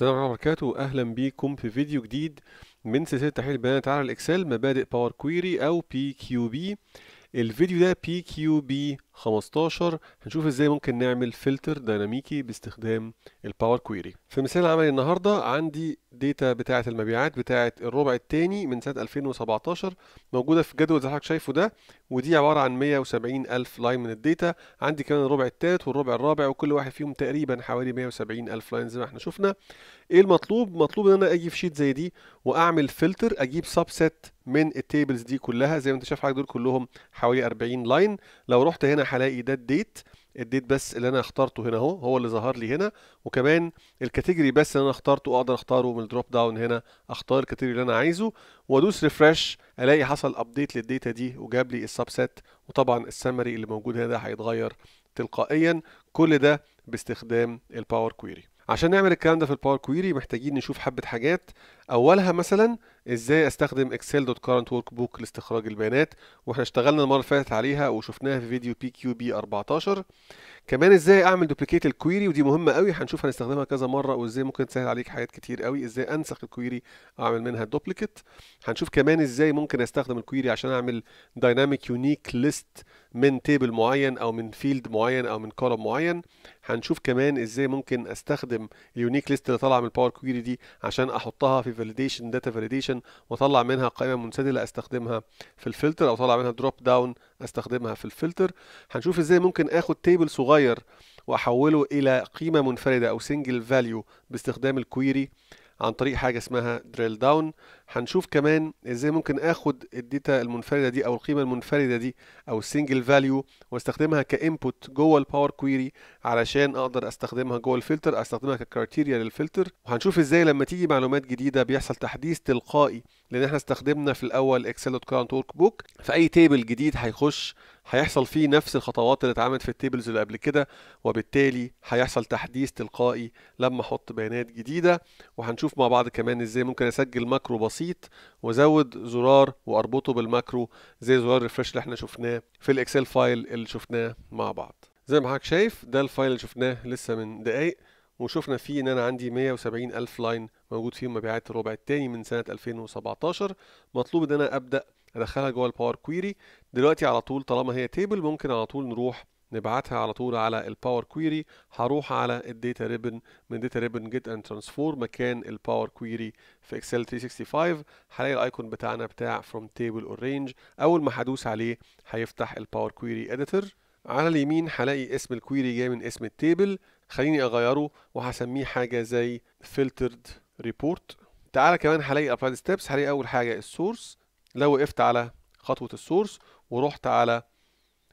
السلام عليكم وبركاته اهلا بيكم في فيديو جديد من سلسله تحليل البيانات على الاكسل مبادئ باور كويري او بي كيو بي الفيديو ده بي كيو بي 15 هنشوف ازاي ممكن نعمل فلتر ديناميكي باستخدام الباور كويري في مثال العمل النهارده عندي داتا بتاعه المبيعات بتاعه الربع الثاني من سنه 2017 موجوده في جدول زي حضرتك شايفه ده ودي عباره عن 170 الف لاين من الداتا عندي كمان الربع الثالث والربع الرابع وكل واحد فيهم تقريبا حوالي 170 الف لاين زي ما احنا شفنا ايه المطلوب مطلوب ان انا اجي في شيت زي دي واعمل فلتر اجيب سبسيت من التيبلز دي كلها زي ما انت شايف حضرتك دول كلهم حوالي 40 لاين لو رحت هنا هروح الاقي ده الديت الديت بس اللي انا اخترته هنا اهو هو اللي ظهر لي هنا وكمان الكاتيجوري بس اللي انا اخترته اقدر اختاره من الدروب داون هنا اختار الكاتيجوري اللي انا عايزه وادوس ريفرش الاقي حصل ابديت للديتا دي وجاب لي السبسيت وطبعا السمري اللي موجود هنا ده هيتغير تلقائيا كل ده باستخدام الباور كويري عشان نعمل الكلام ده في الباور كويري محتاجين نشوف حبه حاجات اولها مثلا ازاي استخدم اكسل دوت كارنت ورك بوك لاستخراج البيانات واحنا اشتغلنا المره اللي فاتت عليها وشفناها في فيديو بي كيو بي 14 كمان ازاي اعمل دوبليكيت الكويري ودي مهمه قوي هنشوف هنستخدمها كذا مره وازاي ممكن تسهل عليك حاجات كتير قوي ازاي انسخ الكويري اعمل منها دوبليكيت هنشوف كمان ازاي ممكن استخدم الكويري عشان اعمل دايناميك يونيك ليست من تيبل معين او من فيلد معين او من كولم معين هنشوف كمان ازاي ممكن استخدم اليونيك ليست اللي طالعه من الباور كويري دي عشان احطها في فاليديشن داتا فاليديشن واطلع منها قائمه منسدله استخدمها في الفلتر او اطلع منها دروب داون استخدمها في الفلتر هنشوف ازاي ممكن اخد تيبل صغير واحوله الى قيمه منفرده او سنجل فاليو باستخدام الكويري عن طريق حاجه اسمها دريل داون هنشوف كمان ازاي ممكن اخد الداتا المنفرده دي او القيمه المنفرده دي او السنجل فاليو واستخدمها كانبوت جوه الباور كويري علشان اقدر استخدمها جوه الفلتر استخدمها ككرايتيريا للفلتر وهنشوف ازاي لما تيجي معلومات جديده بيحصل تحديث تلقائي لان احنا استخدمنا في الاول اكسل دوت كلاود ورك بوك فاي تيبل جديد هيخش هيحصل فيه نفس الخطوات اللي اتعملت في التيبلز اللي قبل كده وبالتالي هيحصل تحديث تلقائي لما احط بيانات جديده وهنشوف مع بعض كمان ازاي ممكن اسجل ماكرو بسيط بسيط وازود زرار واربطه بالماكرو زي زرار ريفرش اللي احنا شفناه في الاكسل فايل اللي شفناه مع بعض زي ما حضرتك شايف ده الفايل اللي شفناه لسه من دقايق وشفنا فيه ان انا عندي 170 الف لاين موجود فيهم مبيعات الربع الثاني من سنه 2017 مطلوب ان انا ابدا ادخلها جوه الباور كويري دلوقتي على طول طالما هي تيبل ممكن على طول نروح نبعتها على طول على الباور كويري هروح على الداتا ريبن من داتا ريبن جيت اند ترانسفورم مكان الباور كويري في اكسل 365 هلاقي الايكون بتاعنا بتاع فروم تيبل اور رينج اول ما هدوس عليه هيفتح الباور كويري اديتور على اليمين هلاقي اسم الكويري جاي من اسم التيبل خليني اغيره وهسميه حاجه زي فلترد ريبورت تعالى كمان هلاقي ابلايد ستيبس هلاقي اول حاجه السورس لو وقفت على خطوه السورس ورحت على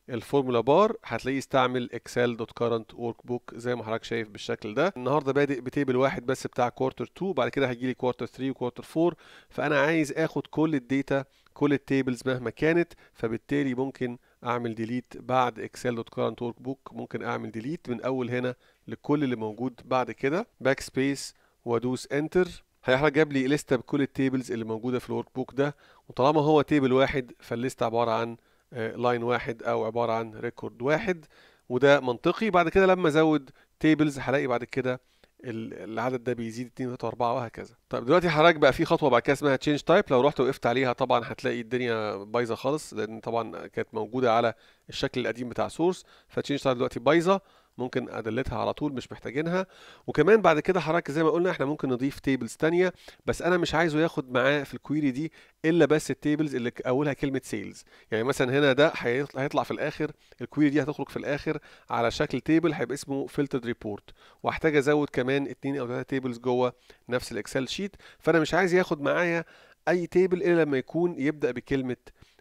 الفورمولا بار هتلاقيه استعمل اكسل دوت كارنت ورك بوك زي ما حضرتك شايف بالشكل ده النهارده بادئ بتيبل واحد بس بتاع كوارتر 2 بعد كده هيجي لي كوارتر 3 وكوارتر 4 فانا عايز اخد كل الداتا كل التيبلز مهما كانت فبالتالي ممكن اعمل ديليت بعد اكسل دوت كارنت ورك بوك ممكن اعمل ديليت من اول هنا لكل اللي موجود بعد كده باك سبيس وادوس انتر هيحرق جاب لي لسته بكل التيبلز اللي موجوده في الورك بوك ده وطالما هو تيبل واحد فالليسته عباره عن لاين آه، واحد او عباره عن ريكورد واحد وده منطقي بعد كده لما ازود تيبلز هلاقي بعد كده العدد ده بيزيد 2 3 4 وهكذا طيب دلوقتي حضرتك بقى في خطوه بعد كده اسمها تشينج تايب لو رحت وقفت عليها طبعا هتلاقي الدنيا بايظه خالص لان طبعا كانت موجوده على الشكل القديم بتاع سورس فتشينج تايب دلوقتي بايظه ممكن ادلتها على طول مش محتاجينها وكمان بعد كده حضرتك زي ما قلنا احنا ممكن نضيف تيبلز تانية بس انا مش عايزه ياخد معاه في الكويري دي الا بس التيبلز اللي اولها كلمه سيلز يعني مثلا هنا ده هيطلع في الاخر الكويري دي هتخرج في الاخر على شكل تيبل هيبقى اسمه فلترد ريبورت وهحتاج ازود كمان اتنين او ثلاثه تيبلز جوه نفس الاكسل شيت فانا مش عايز ياخد معايا اي تيبل الا لما يكون يبدا بكلمه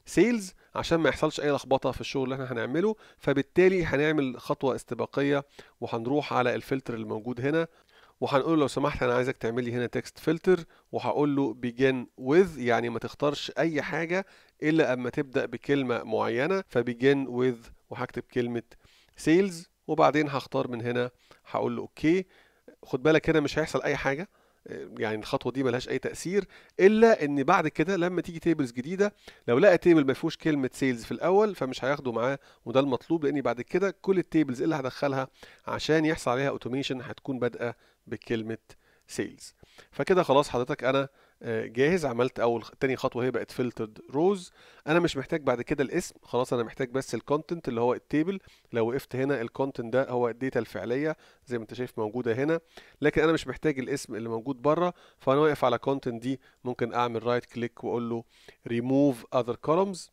سيلز عشان ما يحصلش اي لخبطه في الشغل اللي احنا هنعمله فبالتالي هنعمل خطوه استباقيه وهنروح على الفلتر اللي موجود هنا وهنقول له لو سمحت انا عايزك تعمل لي هنا تكست فلتر وهقول له بيجن with يعني ما تختارش اي حاجه الا اما تبدا بكلمه معينه فبيجن with وهكتب كلمه سيلز وبعدين هختار من هنا هقول له اوكي خد بالك هنا مش هيحصل اي حاجه يعني الخطوه دي ملهاش اي تاثير الا ان بعد كده لما تيجي تيبلز جديده لو لقى تيبل ما فيهوش كلمه سيلز في الاول فمش هياخده معاه وده المطلوب لان بعد كده كل التيبلز اللي هدخلها عشان يحصل عليها اوتوميشن هتكون بادئه بكلمه سيلز فكده خلاص حضرتك انا جاهز عملت اول تاني خطوه هي بقت فلترد روز انا مش محتاج بعد كده الاسم خلاص انا محتاج بس الكونتنت اللي هو التيبل لو وقفت هنا الكونتنت ده هو الداتا الفعليه زي ما انت شايف موجوده هنا لكن انا مش محتاج الاسم اللي موجود بره فانا واقف على كونتنت دي ممكن اعمل رايت كليك واقول له ريموف اذر كولومز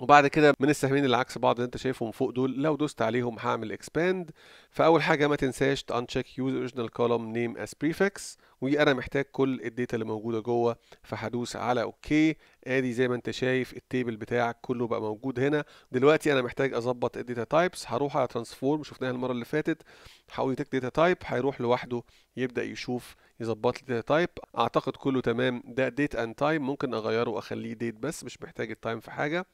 وبعد كده من السهمين اللي عكس بعض اللي انت شايفهم فوق دول لو دوست عليهم هعمل اكسباند فاول حاجه ما تنساش uncheck يوز اوريجينال كولوم نيم as بريفكس وانا محتاج كل الداتا اللي موجوده جوه فهدوس على اوكي ادي زي ما انت شايف التيبل بتاعك كله بقى موجود هنا دلوقتي انا محتاج اظبط الداتا تايبس هروح على ترانسفورم شفناها المره اللي فاتت هقول تك داتا تايب هيروح لوحده يبدا يشوف يظبط لي داتا تايب اعتقد كله تمام ده ديت اند تايم ممكن اغيره واخليه ديت بس مش محتاج التايم في حاجه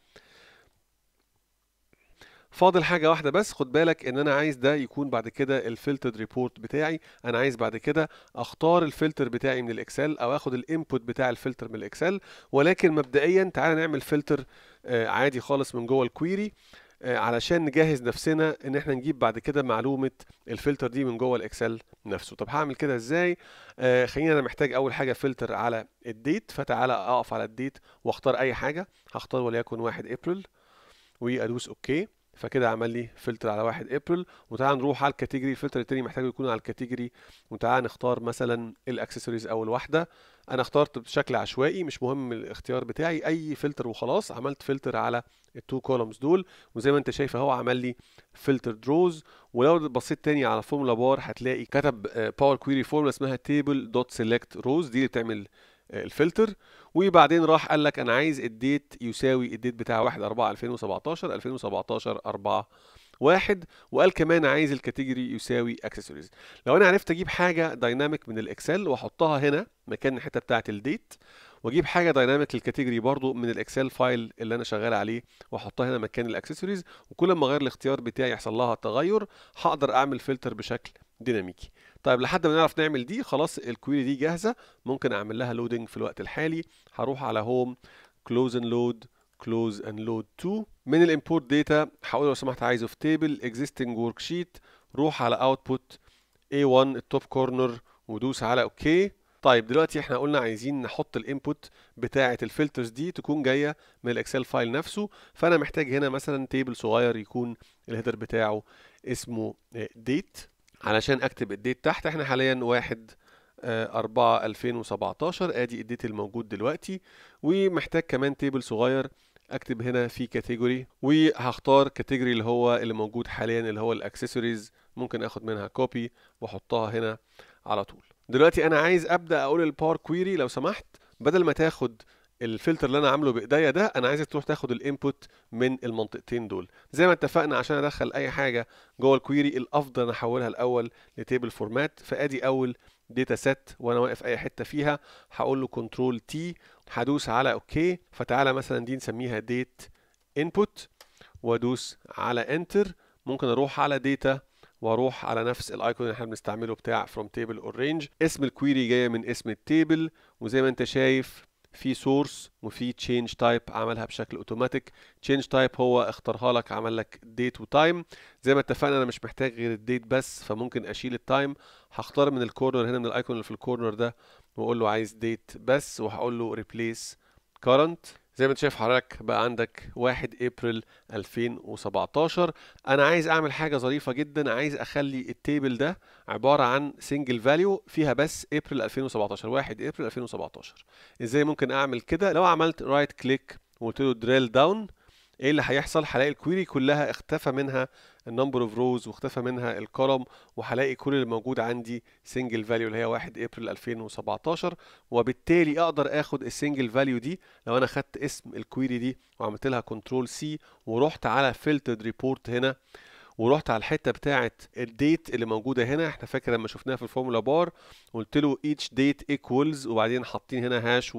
فاضل حاجه واحده بس خد بالك ان انا عايز ده يكون بعد كده الفلترد ريبورت بتاعي انا عايز بعد كده اختار الفلتر بتاعي من الاكسل او اخد الانبوت بتاع الفلتر من الاكسل ولكن مبدئيا تعالى نعمل فلتر آه، عادي خالص من جوه الكويري آه، علشان نجهز نفسنا ان احنا نجيب بعد كده معلومه الفلتر دي من جوه الاكسل نفسه طب هعمل كده ازاي آه، خلينا انا محتاج اول حاجه فلتر على الديت فتعالى اقف على الديت واختار اي حاجه هختار وليكن 1 ابريل وادوس اوكي فكده عمل لي فلتر على 1 ابريل وتعالى نروح على الكاتيجوري الفلتر التاني محتاج يكون على الكاتيجوري وتعالى نختار مثلا الاكسسوارز اول واحده انا اخترت بشكل عشوائي مش مهم الاختيار بتاعي اي فلتر وخلاص عملت فلتر على التو كولومز دول وزي ما انت شايف اهو عمل لي فلتر دروز ولو بصيت تاني على فورمولا بار هتلاقي كتب باور كويري فورمولا اسمها تيبل دوت سيلكت روز دي اللي بتعمل آه، الفلتر وبعدين راح قال لك انا عايز الديت يساوي الديت بتاع 1 4 2017 2017 4 واحد وقال كمان عايز الكاتيجوري يساوي اكسسوارز لو انا عرفت اجيب حاجه دايناميك من الاكسل واحطها هنا مكان الحته بتاعه الديت واجيب حاجه دايناميك للكاتيجوري برضو من الاكسل فايل اللي انا شغال عليه واحطها هنا مكان الاكسسوارز وكل ما اغير الاختيار بتاعي يحصل لها تغير هقدر اعمل فلتر بشكل ديناميكي طيب لحد ما نعرف نعمل دي خلاص الكويري دي جاهزه ممكن اعمل لها لودنج في الوقت الحالي هروح على هوم كلوز اند لود كلوز اند لود تو من الامبورت داتا هقول لو سمحت عايزه في تيبل اكزيستنج ورك شيت روح على اوتبوت A1 التوب كورنر ودوس على اوكي طيب دلوقتي احنا قلنا عايزين نحط الانبوت بتاعه الفلترز دي تكون جايه من الاكسل فايل نفسه فانا محتاج هنا مثلا تيبل صغير يكون الهيدر بتاعه اسمه ديت علشان اكتب الديت تحت احنا حاليا واحد آه، أربعة ألفين وسبعتاشر ادي الديت الموجود دلوقتي ومحتاج كمان تيبل صغير اكتب هنا في كاتيجوري وهختار كاتيجوري اللي هو اللي موجود حاليا اللي هو الاكسسوارز ممكن اخد منها كوبي واحطها هنا على طول دلوقتي انا عايز ابدا اقول الباور كويري لو سمحت بدل ما تاخد الفلتر اللي انا عامله بايديا ده انا عايزك تروح تاخد الانبوت من المنطقتين دول زي ما اتفقنا عشان ادخل اي حاجه جوه الكويري الافضل انا احولها الاول لتيبل فورمات فادي اول داتا سيت وانا واقف اي حته فيها هقول له كنترول تي هدوس على اوكي فتعالى مثلا دي نسميها ديت انبوت وادوس على انتر ممكن اروح على داتا واروح على نفس الايكون اللي احنا بنستعمله بتاع فروم تيبل اور رينج اسم الكويري جايه من اسم التيبل وزي ما انت شايف في سورس وفي تشينج تايب عملها بشكل اوتوماتيك تشينج تايب هو اختارها لك عمل لك ديت وتايم زي ما اتفقنا انا مش محتاج غير الديت بس فممكن اشيل التايم هختار من الكورنر هنا من الايكون اللي في الكورنر ده واقول له عايز ديت بس وهقول له ريبليس كارنت زي ما انت شايف حضرتك بقى عندك 1 ابريل 2017 انا عايز اعمل حاجه ظريفه جدا عايز اخلي التيبل ده عباره عن سنجل فاليو فيها بس ابريل 2017 1 ابريل 2017 ازاي ممكن اعمل كده لو عملت رايت كليك وقلت له دريل داون ايه اللي هيحصل هلاقي الكويري كلها اختفى منها النمبر اوف روز واختفى منها الكولم وهلاقي كل اللي موجود عندي سنجل فاليو اللي هي 1 ابريل 2017 وبالتالي اقدر اخد السنجل فاليو دي لو انا خدت اسم الكويري دي وعملت لها كنترول سي ورحت على فلترد ريبورت هنا ورحت على الحته بتاعه الديت اللي موجوده هنا احنا فاكر لما شفناها في الفورمولا بار قلت له ايتش ديت ايكوالز وبعدين حاطين هنا هاش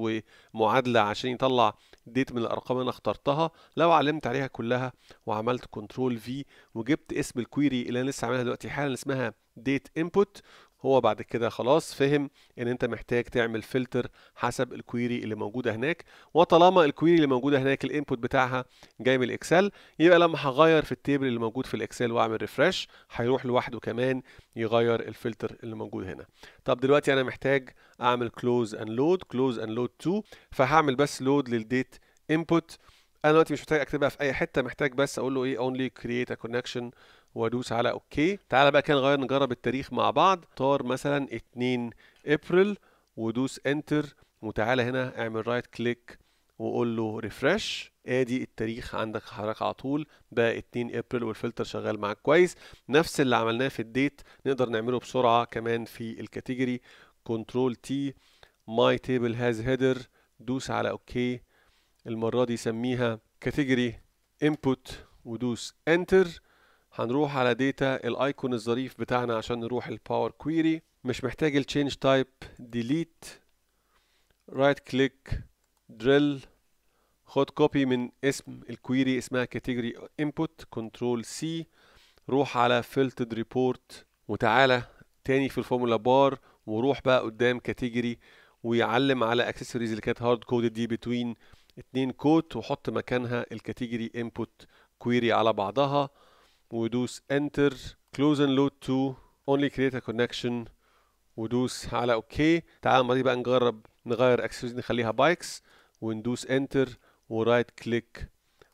ومعادله عشان يطلع ديت من الارقام انا اخترتها لو علمت عليها كلها وعملت كنترول في وجبت اسم الكويري اللي انا لسه عاملها دلوقتي حالا اسمها ديت انبوت هو بعد كده خلاص فهم ان انت محتاج تعمل فلتر حسب الكويري اللي موجوده هناك وطالما الكويري اللي موجوده هناك الانبوت بتاعها جاي من الاكسل يبقى لما هغير في التيبل اللي موجود في الاكسل واعمل ريفرش هيروح لوحده كمان يغير الفلتر اللي موجود هنا طب دلوقتي انا محتاج اعمل كلوز اند لود كلوز اند لود 2 فهعمل بس لود للديت انبوت انا دلوقتي مش محتاج اكتبها في اي حته محتاج بس اقول له ايه اونلي كرييت ا كونكشن وادوس على اوكي تعالى بقى كده نغير نجرب التاريخ مع بعض طار مثلا 2 ابريل ودوس انتر وتعالى هنا اعمل رايت كليك وقول له ريفرش ادي التاريخ عندك حضرتك على طول بقى 2 ابريل والفلتر شغال معاك كويس نفس اللي عملناه في الديت نقدر نعمله بسرعه كمان في الكاتيجوري كنترول تي ماي تيبل هاز هيدر دوس على اوكي المره دي سميها كاتيجوري انبوت ودوس انتر هنروح على داتا الايكون الظريف بتاعنا عشان نروح الباور كويري مش محتاج التشينج تايب ديليت رايت كليك دريل خد كوبي من اسم الكويري اسمها كاتيجوري انبوت كنترول سي روح على فلتد ريبورت وتعالى تاني في الفورمولا بار وروح بقى قدام كاتيجوري ويعلم على اكسسوارز اللي كانت هارد كودد دي بتوين اتنين كوت وحط مكانها الكاتيجوري انبوت كويري على بعضها ودوس انتر كلوز and لود to اونلي كريت ا كونكشن ودوس على اوكي okay. تعال ما دي بقى نجرب نغير اكسسوارز نخليها بايكس وندوس انتر ورايت كليك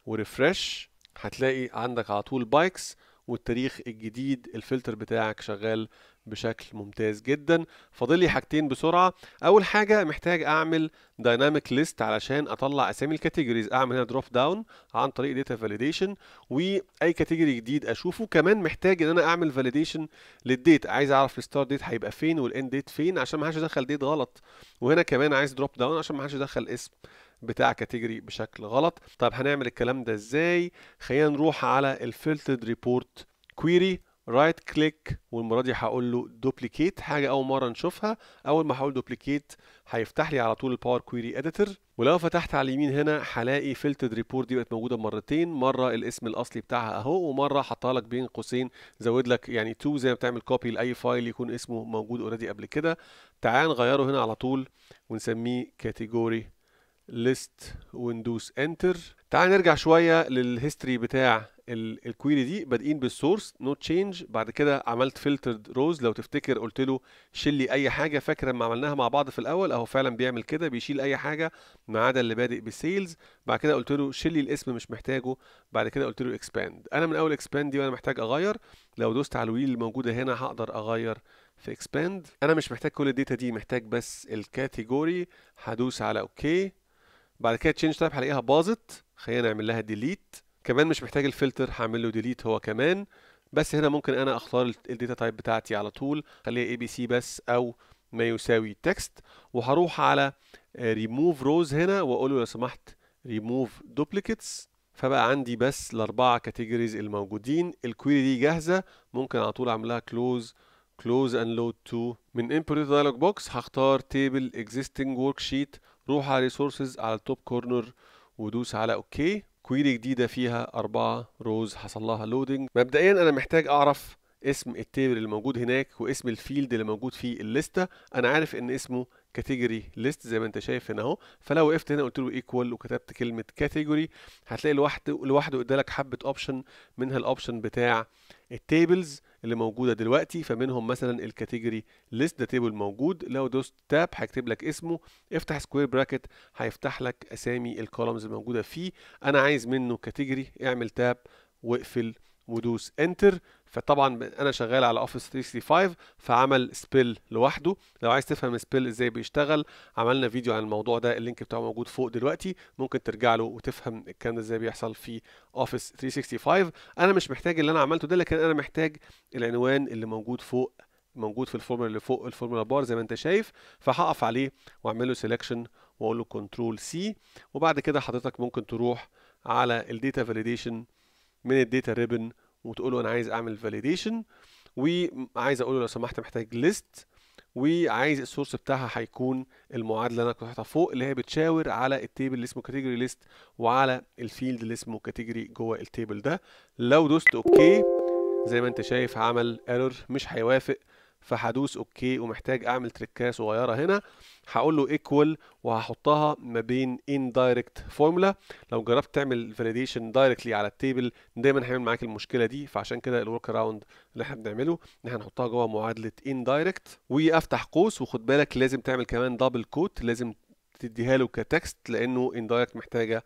وريفرش هتلاقي عندك على طول بايكس والتاريخ الجديد الفلتر بتاعك شغال بشكل ممتاز جدا فاضل لي حاجتين بسرعه اول حاجه محتاج اعمل دايناميك ليست علشان اطلع اسامي الكاتيجوريز اعمل هنا دروب داون عن طريق داتا فاليديشن واي كاتيجوري جديد اشوفه كمان محتاج ان انا اعمل فاليديشن للديت عايز اعرف الستارت ديت هيبقى فين والاند ديت فين عشان ما حدش يدخل ديت غلط وهنا كمان عايز دروب داون عشان ما حدش يدخل اسم بتاع كاتيجوري بشكل غلط طب هنعمل الكلام ده ازاي خلينا نروح على الفلتر ريبورت كويري رايت كليك والمره دي هقول له دوبليكيت حاجه اول مره نشوفها اول ما هقول دوبليكيت هيفتح لي على طول الباور كويري اديتور ولو فتحت على اليمين هنا هلاقي فلتر ريبورت دي بقت موجوده مرتين مره الاسم الاصلي بتاعها اهو ومره حاطها لك بين قوسين زود لك يعني تو زي ما بتعمل كوبي لاي فايل يكون اسمه موجود اوريدي قبل كده تعال نغيره هنا على طول ونسميه كاتيجوري ليست وندوس انتر تعال نرجع شويه للهيستوري بتاع الكويري دي بادئين بالسورس نو تشينج بعد كده عملت فلترد روز لو تفتكر قلت له شيل لي اي حاجه فاكر لما عملناها مع بعض في الاول اهو فعلا بيعمل كده بيشيل اي حاجه ما عدا اللي بادئ بسيلز بعد كده قلت له شيل لي الاسم مش محتاجه بعد كده قلت له اكسباند انا من اول اكسباند دي وانا محتاج اغير لو دوست على الويل الموجوده هنا هقدر اغير في اكسباند انا مش محتاج كل الداتا دي محتاج بس الكاتيجوري هدوس على اوكي بعد كده تشينج تايب هلاقيها باظت خلينا نعمل لها ديليت كمان مش محتاج الفلتر هعمل له ديليت هو كمان بس هنا ممكن انا اختار الداتا تايب بتاعتي على طول خليها اي بي سي بس او ما يساوي تكست وهروح على ريموف آه، روز هنا واقول له لو سمحت ريموف دوبليكيتس فبقى عندي بس الاربعه كاتيجوريز الموجودين الكويري دي جاهزه ممكن على طول اعملها كلوز كلوز اند لود تو من انبوت دايلوج بوكس هختار تيبل اكزيستنج ورك شيت روح على ريسورسز على التوب كورنر ودوس على اوكي okay. كويري جديدة فيها أربعة روز حصل لها لودنج مبدئيا أنا محتاج أعرف اسم التيبل اللي موجود هناك واسم الفيلد اللي موجود في الليستة أنا عارف إن اسمه كاتيجوري ليست زي ما انت شايف هنا اهو فلو وقفت هنا قلت له ايكوال وكتبت كلمه كاتيجوري هتلاقي لوحده لوحده ادالك حبه اوبشن منها الاوبشن بتاع التيبلز اللي موجوده دلوقتي فمنهم مثلا الكاتيجوري ليست ده تيبل موجود لو دوست تاب هيكتب لك اسمه افتح سكوير براكت هيفتح لك اسامي الكولمز الموجوده فيه انا عايز منه كاتيجوري اعمل تاب واقفل ودوس انتر فطبعا انا شغال على اوفيس 365 فعمل سبيل لوحده لو عايز تفهم سبيل ازاي بيشتغل عملنا فيديو عن الموضوع ده اللينك بتاعه موجود فوق دلوقتي ممكن ترجع له وتفهم الكلام ده ازاي بيحصل في اوفيس 365 انا مش محتاج اللي انا عملته ده لكن انا محتاج العنوان اللي موجود فوق موجود في الفورمولا اللي فوق الفورمولا بار زي ما انت شايف فهقف عليه واعمل له سيلكشن واقول له كنترول سي وبعد كده حضرتك ممكن تروح على الديتا فاليديشن من الديتا ريبن وتقول انا عايز اعمل فاليديشن وعايز اقوله لو سمحت محتاج ليست وعايز السورس بتاعها هيكون المعادله اللي انا كنت حاططها فوق اللي هي بتشاور على التيبل اللي اسمه كاتيجوري ليست وعلى الفيلد اللي اسمه كاتيجوري جوه التيبل ده لو دوست اوكي زي ما انت شايف عمل ايرور مش هيوافق فهدوس اوكي ومحتاج اعمل تريكايه صغيره هنا هقول له ايكوال وهحطها ما بين ان دايركت فورمولا لو جربت تعمل فاليديشن دايركتلي على التيبل دايما هيعمل معاك المشكله دي فعشان كده الورك اراوند اللي احنا بنعمله ان احنا نحطها جوه معادله ان دايركت وافتح قوس وخد بالك لازم تعمل كمان دبل كوت لازم تديها له كتكست لانه ان دايركت محتاجه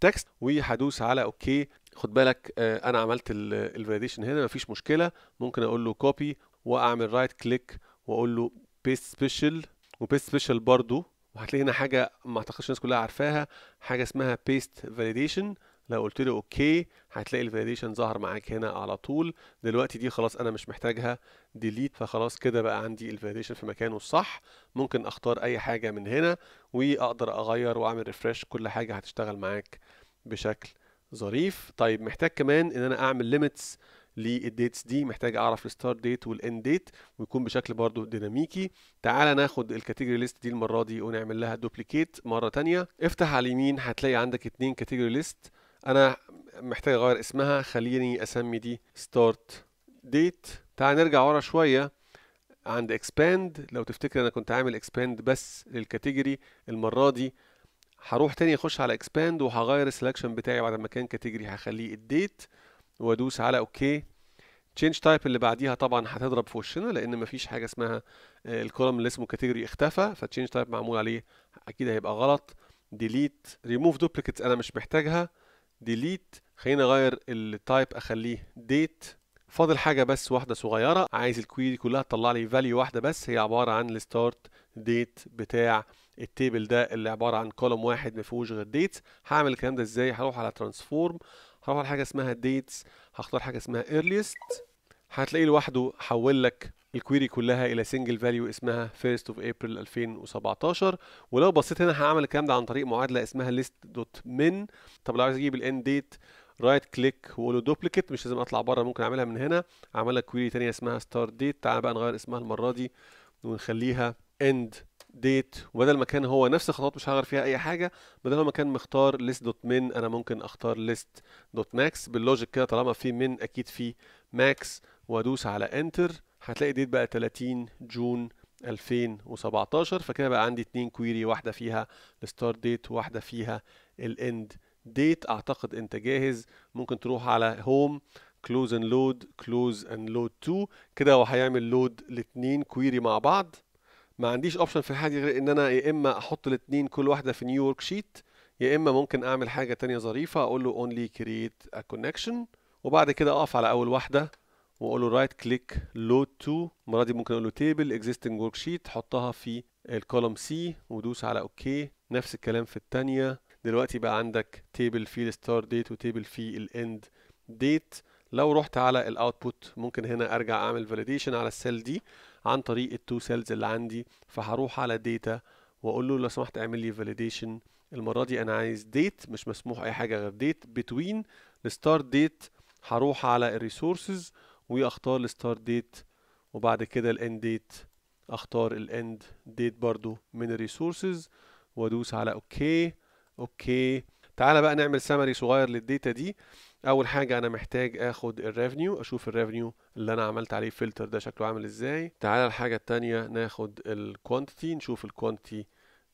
تكست وهدوس على اوكي خد بالك آه، انا عملت الفاليديشن هنا مفيش مشكله ممكن اقول له كوبي واعمل رايت كليك واقول له بيست سبيشال وبيست سبيشال برضو وهتلاقي هنا حاجه ما اعتقدش الناس كلها عارفاها حاجه اسمها بيست فاليديشن لو قلت له اوكي هتلاقي الفاليديشن ظهر معاك هنا على طول دلوقتي دي خلاص انا مش محتاجها ديليت فخلاص كده بقى عندي الفاليديشن في مكانه الصح ممكن اختار اي حاجه من هنا واقدر اغير واعمل ريفرش كل حاجه هتشتغل معاك بشكل ظريف طيب محتاج كمان ان انا اعمل ليميتس للديتس دي محتاج اعرف الستارت ديت والاند ديت ويكون بشكل برضو ديناميكي تعال ناخد الكاتيجوري ليست دي المره دي ونعمل لها دوبليكيت مره تانية افتح على اليمين هتلاقي عندك اتنين كاتيجوري ليست انا محتاج اغير اسمها خليني اسمي دي ستارت ديت تعال نرجع ورا شويه عند اكسباند لو تفتكر انا كنت عامل اكسباند بس للكاتيجوري المره دي هروح تاني اخش على اكسباند وهغير السلكشن بتاعي بعد ما كان كاتيجوري هخليه الديت وادوس على اوكي تشينج تايب اللي بعديها طبعا هتضرب في وشنا لان مفيش حاجه اسمها آه، الكولم اللي اسمه كاتيجوري اختفى فتشينج تايب معمول عليه اكيد هيبقى غلط ديليت ريموف دوبلكيتس انا مش محتاجها ديليت خلينا اغير التايب اخليه ديت فاضل حاجه بس واحده صغيره عايز الكويري كلها تطلع لي فاليو واحده بس هي عباره عن الستارت ديت بتاع التيبل ده اللي عباره عن كولوم واحد ما فيهوش غير ديت هعمل الكلام ده ازاي هروح على ترانسفورم هروح على حاجه اسمها ديتس هختار حاجه اسمها earliest هتلاقيه لوحده حول لك الكويري كلها الى سنجل فاليو اسمها 1st of 2017 ولو بصيت هنا هعمل الكلام ده عن طريق معادله اسمها list.min طب لو عايز اجيب الاند ديت رايت كليك واقول دوبليكيت مش لازم اطلع بره ممكن اعملها من هنا اعمل لك كويري ثانيه اسمها ستار ديت تعال بقى نغير اسمها المره دي ونخليها end ديت وبدل ما كان هو نفس الخطوات مش هغير فيها اي حاجه بدل ما كان مختار ليست دوت من انا ممكن اختار ليست دوت ماكس باللوجيك كده طالما في من اكيد في ماكس وادوس على انتر هتلاقي ديت بقى 30 جون 2017 فكده بقى عندي اتنين كويري واحده فيها الستارت ديت وواحده فيها الاند ديت اعتقد انت جاهز ممكن تروح على هوم كلوز اند لود كلوز اند لود 2 كده هو هيعمل لود الاثنين كويري مع بعض ما عنديش اوبشن في حاجه غير ان انا يا اما احط الاثنين كل واحده في نيويورك شيت يا اما ممكن اعمل حاجه تانية ظريفه اقول له اونلي كرييت ا كونكشن وبعد كده اقف على اول واحده واقول له رايت كليك لود تو المره دي ممكن اقول له تيبل اكزيستنج ورك شيت حطها في الكولوم سي ودوس على اوكي نفس الكلام في الثانيه دلوقتي بقى عندك تيبل فيه الستار ديت وتيبل فيه الاند ديت لو رحت على الاوتبوت ممكن هنا ارجع اعمل فاليديشن على السيل دي عن طريق التو سيلز اللي عندي فهروح على داتا واقول له لو سمحت اعمل لي فاليديشن المره دي انا عايز ديت مش مسموح اي حاجه غير ديت بتوين الستارت ديت هروح على الريسورسز واختار الستارت ديت وبعد كده الاند ديت اختار الاند ديت برضو من الريسورسز وادوس على اوكي اوكي تعالى بقى نعمل سمري صغير للديتا دي اول حاجه انا محتاج اخد الريفنيو اشوف الريفنيو اللي انا عملت عليه فلتر ده شكله عامل ازاي تعالى الحاجه التانية ناخد الكوانتيتي نشوف الكوانتيتي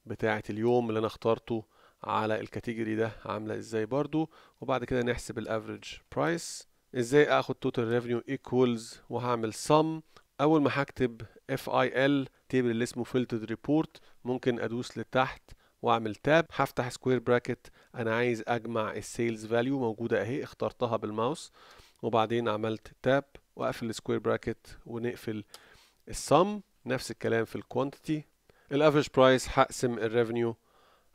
بتاعه اليوم اللي انا اخترته على الكاتيجوري ده عامله ازاي برضو وبعد كده نحسب الافريج برايس ازاي اخد توتال ريفنيو ايكوالز وهعمل سم اول ما هكتب اف اي ال تيبل اللي اسمه فلتر ريبورت ممكن ادوس لتحت واعمل تاب هفتح سكوير براكت انا عايز اجمع السيلز فاليو موجوده اهي اخترتها بالماوس وبعدين عملت تاب واقفل السكوير براكت ونقفل السم نفس الكلام في الكوانتيتي الافريج برايس هقسم الريفينيو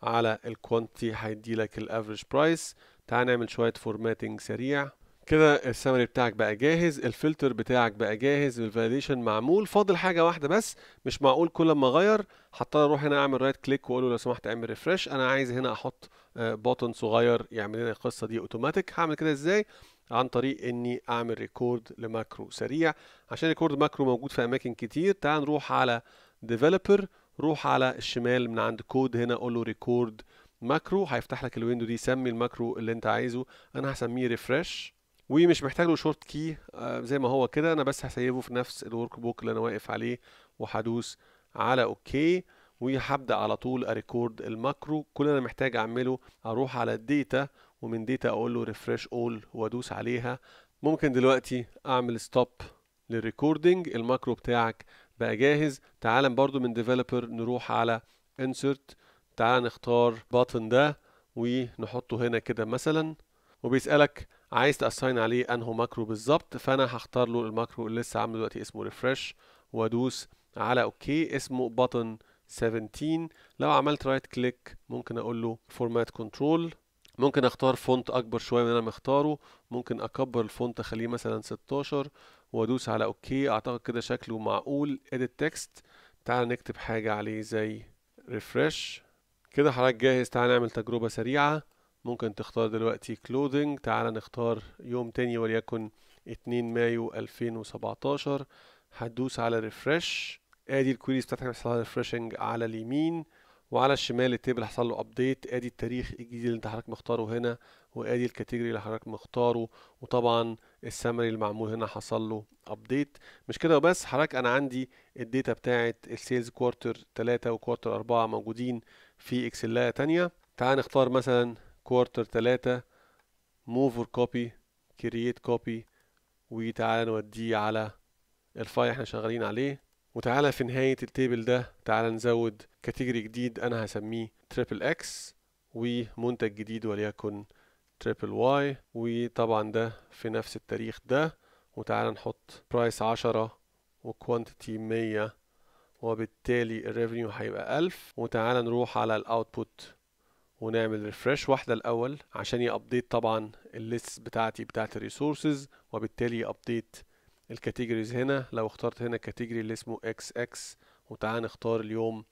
على الكوانتيتي هيدي لك الافريج برايس تعال نعمل شويه فورماتنج سريع كده السمري بتاعك بقى جاهز الفلتر بتاعك بقى جاهز الفاليديشن معمول فاضل حاجه واحده بس مش معقول كل ما اغير هضطر اروح هنا اعمل رايت كليك واقول له لو سمحت اعمل ريفرش انا عايز هنا احط بوتن آه، صغير يعمل لنا القصه دي اوتوماتيك هعمل كده ازاي عن طريق اني اعمل ريكورد لماكرو سريع عشان ريكورد ماكرو موجود في اماكن كتير تعال نروح على ديفلوبر روح على الشمال من عند كود هنا اقول له ريكورد ماكرو هيفتح لك الويندو دي سمي الماكرو اللي انت عايزه انا هسميه ريفرش ومش محتاج له شورت كي آه، زي ما هو كده انا بس هسيبه في نفس الورك بوك اللي انا واقف عليه وهدوس على اوكي وهبدا على طول اريكورد الماكرو كل اللي انا محتاج اعمله اروح على الديتا ومن ديتا اقول له ريفرش اول وادوس عليها ممكن دلوقتي اعمل ستوب للريكوردنج الماكرو بتاعك بقى جاهز تعال برضو من ديفلوبر نروح على انسرت تعال نختار باتن ده ونحطه هنا كده مثلا وبيسألك عايز تاساين عليه انه ماكرو بالظبط فانا هختار له الماكرو اللي لسه عامله دلوقتي اسمه ريفرش وادوس على اوكي اسمه بطن 17 لو عملت رايت كليك ممكن اقول له فورمات كنترول ممكن اختار فونت اكبر شويه من اللي انا مختاره ممكن اكبر الفونت اخليه مثلا 16 وادوس على اوكي اعتقد كده شكله معقول إيديت تكست تعال نكتب حاجه عليه زي ريفرش كده حضرتك جاهز تعال نعمل تجربه سريعه ممكن تختار دلوقتي كلودنج تعال نختار يوم تاني وليكن 2 مايو 2017 هتدوس على ريفرش ادي الكويريز بتاعتك هيحصل لها ريفرشنج على اليمين وعلى الشمال التيبل هيحصل له ابديت ادي التاريخ الجديد اللي انت حضرتك مختاره هنا وادي الكاتيجوري اللي حضرتك مختاره وطبعا السمري المعمول هنا حصل له ابديت مش كده وبس حضرتك انا عندي الداتا بتاعت السيلز كوارتر 3 وكوارتر 4 موجودين في اكسلايه تانية تعال نختار مثلا كوارتر تلاتة موف اور كوبي كرييت كوبي وتعالى نوديه على الفاي احنا شغالين عليه وتعالى في نهاية التيبل ده تعالى نزود كاتيجوري جديد انا هسميه تريبل اكس ومنتج جديد وليكن تريبل واي وطبعا ده في نفس التاريخ ده وتعالى نحط برايس عشرة وكوانتيتي مية وبالتالي الريفنيو هيبقى ألف وتعالى نروح على الاوتبوت ونعمل ريفرش واحدة الأول عشان يابديت طبعا الليست بتاعتي بتاعت الريسورسز وبالتالي يابديت الكاتيجوريز هنا لو اخترت هنا الكاتيجوري اللي اسمه اكس اكس وتعال نختار اليوم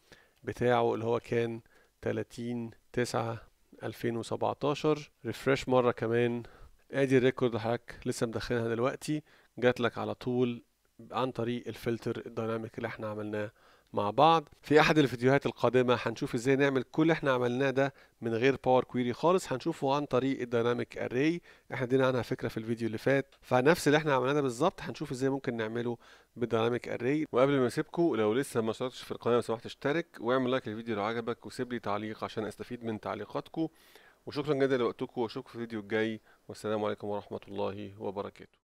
بتاعه اللي هو كان 30 9 2017 ريفرش مرة كمان ادي الريكورد حضرتك لسه مدخلها دلوقتي جات لك على طول عن طريق الفلتر الدايناميك اللي احنا عملناه مع بعض في احد الفيديوهات القادمه هنشوف ازاي نعمل كل اللي احنا عملناه ده من غير باور كويري خالص هنشوفه عن طريق الديناميك اري احنا ادينا عنها فكره في الفيديو اللي فات فنفس اللي احنا عملناه ده بالظبط هنشوف ازاي ممكن نعمله بالديناميك اري وقبل ما اسيبكم لو لسه ما اشتركتش في القناه لو سمحت اشترك واعمل لايك للفيديو لو عجبك وسيب لي تعليق عشان استفيد من تعليقاتكم وشكرا جدا لوقتكم واشوفكم في الفيديو الجاي والسلام عليكم ورحمه الله وبركاته